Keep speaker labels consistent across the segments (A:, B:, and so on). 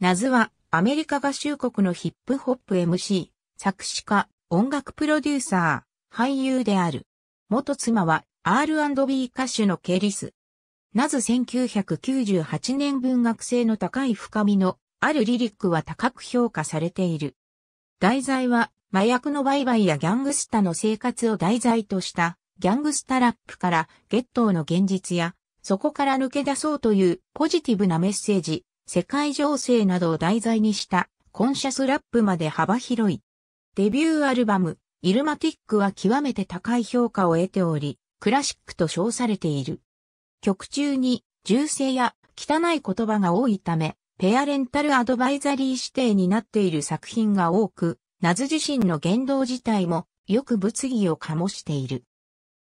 A: ナズはアメリカ合衆国のヒップホップ MC、作詞家、音楽プロデューサー、俳優である。元妻は R&B 歌手のケリス。ナズ1998年文学性の高い深みのあるリリックは高く評価されている。題材は麻薬の売買やギャングスタの生活を題材としたギャングスタラップからゲットーの現実やそこから抜け出そうというポジティブなメッセージ、世界情勢などを題材にしたコンシャスラップまで幅広い。デビューアルバム、イルマティックは極めて高い評価を得ており、クラシックと称されている。曲中に、銃声や汚い言葉が多いため、ペアレンタルアドバイザリー指定になっている作品が多く、ナズ自身の言動自体もよく物議を醸している。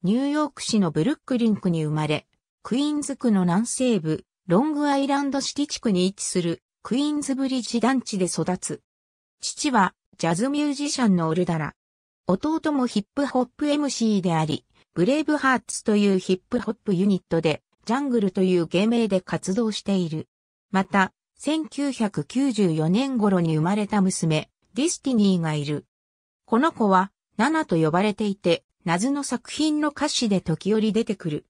A: ニューヨーク市のブルックリンクに生まれ、クイーンズ区の南西部、ロングアイランドシティ地区に位置するクイーンズブリッジ団地で育つ。父はジャズミュージシャンのオルダラ。弟もヒップホップ MC であり、ブレイブハーツというヒップホップユニットで、ジャングルという芸名で活動している。また、1994年頃に生まれた娘、ディスティニーがいる。この子は、ナナと呼ばれていて、謎の作品の歌詞で時折出てくる。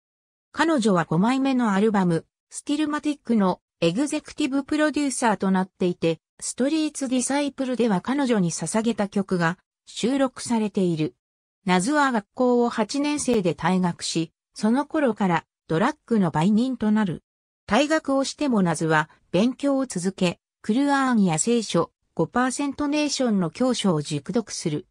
A: 彼女は5枚目のアルバム、スティルマティックのエグゼクティブプロデューサーとなっていて、ストリーツ・ディサイプルでは彼女に捧げた曲が収録されている。ナズは学校を8年生で退学し、その頃からドラッグの売人となる。退学をしてもナズは勉強を続け、クルアーンや聖書、5%ネーションの教書を熟読する。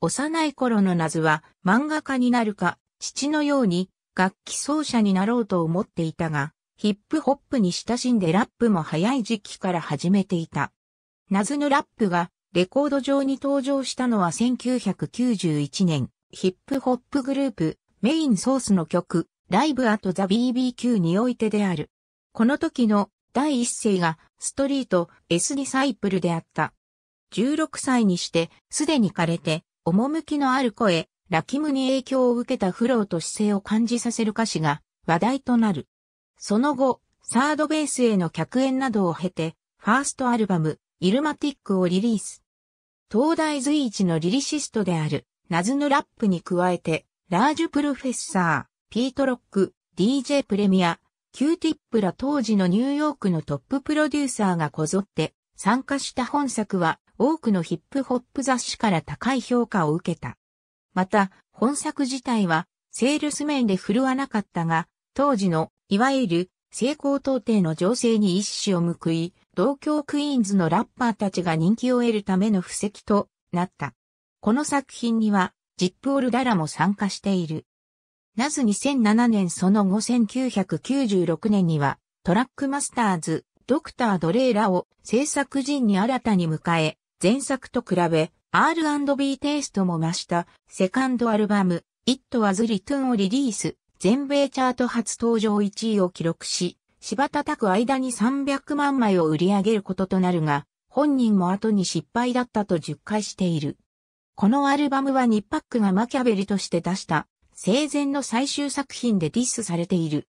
A: 幼い頃のナズは漫画家になるか、父のように楽器奏者になろうと思っていたが、ヒップホップに親しんでラップも早い時期から始めていた。ナズヌラップがレコード上に登場したのは1991年、ヒップホップグループ、メインソースの曲、ライブアトザ BBQ においてである。この時の第一声がストリート S ディサイプルであった。16歳にしてすでに枯れて、趣のある声、ラキムに影響を受けたフローと姿勢を感じさせる歌詞が話題となる。その後、サードベースへの客演などを経て、ファーストアルバム、イルマティックをリリース。東大随一のリリシストである、ナズヌラップに加えて、ラージュプロフェッサー、ピートロック、DJ プレミア、キューティップら当時のニューヨークのトッププロデューサーがこぞって参加した本作は多くのヒップホップ雑誌から高い評価を受けた。また、本作自体はセールス面で振るわなかったが、当時のいわゆる成功到底の情勢に一死を報い、同郷クイーンズのラッパーたちが人気を得るための布石となった。この作品には、ジップオルダラも参加している。なず2007年その後1996年には、トラックマスターズ、ドクター・ドレーラを制作陣に新たに迎え、前作と比べ、R&B テイストも増した、セカンドアルバム、It Was r e t u r n をリリース。全米チャート初登場1位を記録し、芝叩く間に300万枚を売り上げることとなるが、本人も後に失敗だったと10回している。このアルバムはニッパックがマキャベルとして出した生前の最終作品でディスされている。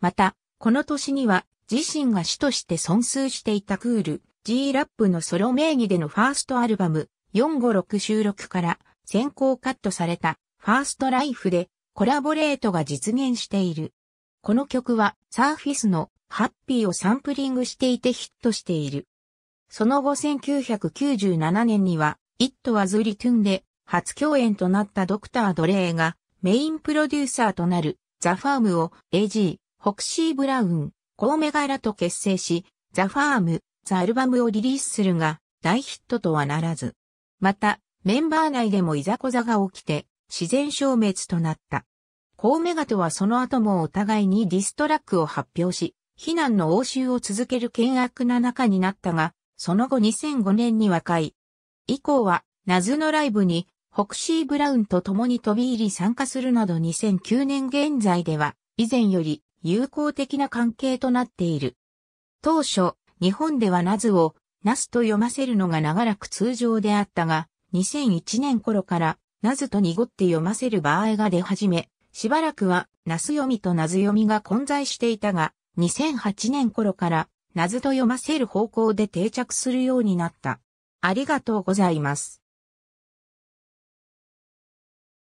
A: また、この年には自身が主として損数していたクール G ラップのソロ名義でのファーストアルバム456収録から先行カットされたファーストライフでコラボレートが実現している。この曲はサーフィスのハッピーをサンプリングしていてヒットしている。その後1997年には It Was Written で初共演となったドクター・ドレーがメインプロデューサーとなるザ・ファームを AG、ホクシー・ブラウン、コーメガラと結成し、ザ・ファーム、ザ・アルバムをリリースするが大ヒットとはならず。また、メンバー内でもいざこざが起きて自然消滅となった。コウメガトはその後もお互いにディストラックを発表し、非難の応酬を続ける険悪な仲になったが、その後2005年に和解。以降は、謎のライブに、ホクシー・ブラウンと共に飛び入り参加するなど2009年現在では、以前より友好的な関係となっている。当初、日本ではナズを、ナスと読ませるのが長らく通常であったが、2001年頃から、ナズと濁って読ませる場合が出始め、しばらくは、ナス読みとナズ読みが混在していたが、2008年頃から、ナズと読ませる方向で定着するようになった。ありがとうございます。